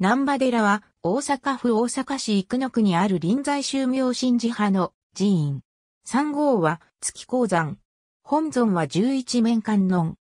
南波寺は大阪府大阪市生野区にある臨済宗明神寺派の寺院。三号は月鉱山。本尊は十一面観音。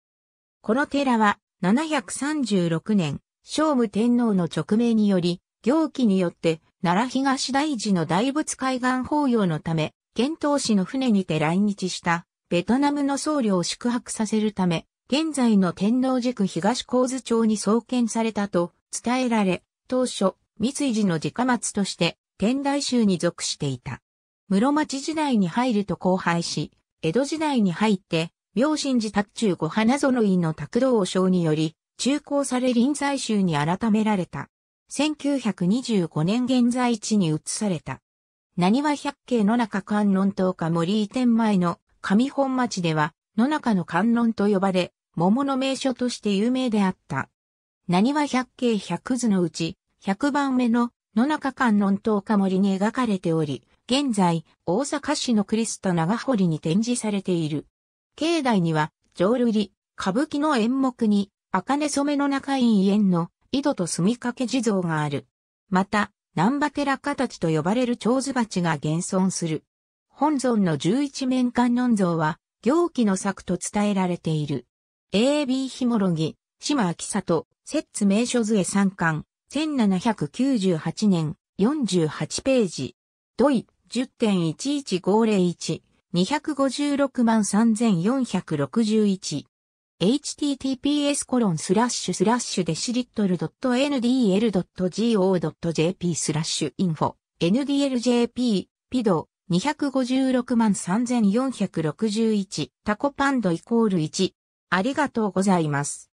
この寺は736年、聖武天皇の勅命により、行基によって奈良東大寺の大仏海岸法要のため、遣唐使の船にて来日したベトナムの僧侶を宿泊させるため、現在の天皇寺区東神津町に創建されたと伝えられ、当初、三井寺の自家松として天台宗に属していた。室町時代に入ると荒廃し、江戸時代に入って、明神寺宅中五花園院の卓道将により、中高され臨済宗に改められた。1925年現在地に移された。何は百景の中観音島か森移転前の上本町では、野中の観音と呼ばれ、桃の名所として有名であった。何は百景百図のうち、100番目の野中観音塔岡森に描かれており、現在、大阪市のクリスト長堀に展示されている。境内には、浄瑠璃、歌舞伎の演目に、茜染めの中院園の井戸と住みかけ地蔵がある。また、南波寺形と呼ばれる蝶子鉢が現存する。本尊の十一面観音像は、行基の作と伝えられている。A.B. ひもろぎ、島明里、摂津名所杖三巻、1798年、48ページ。ドイ、10.11501、256万3461。https コロンスラッシュスラッシュデシリットル .ndl.go.jp スラッシュインフォ ndljp ピド256万3461タコパンドイコール1ありがとうございます。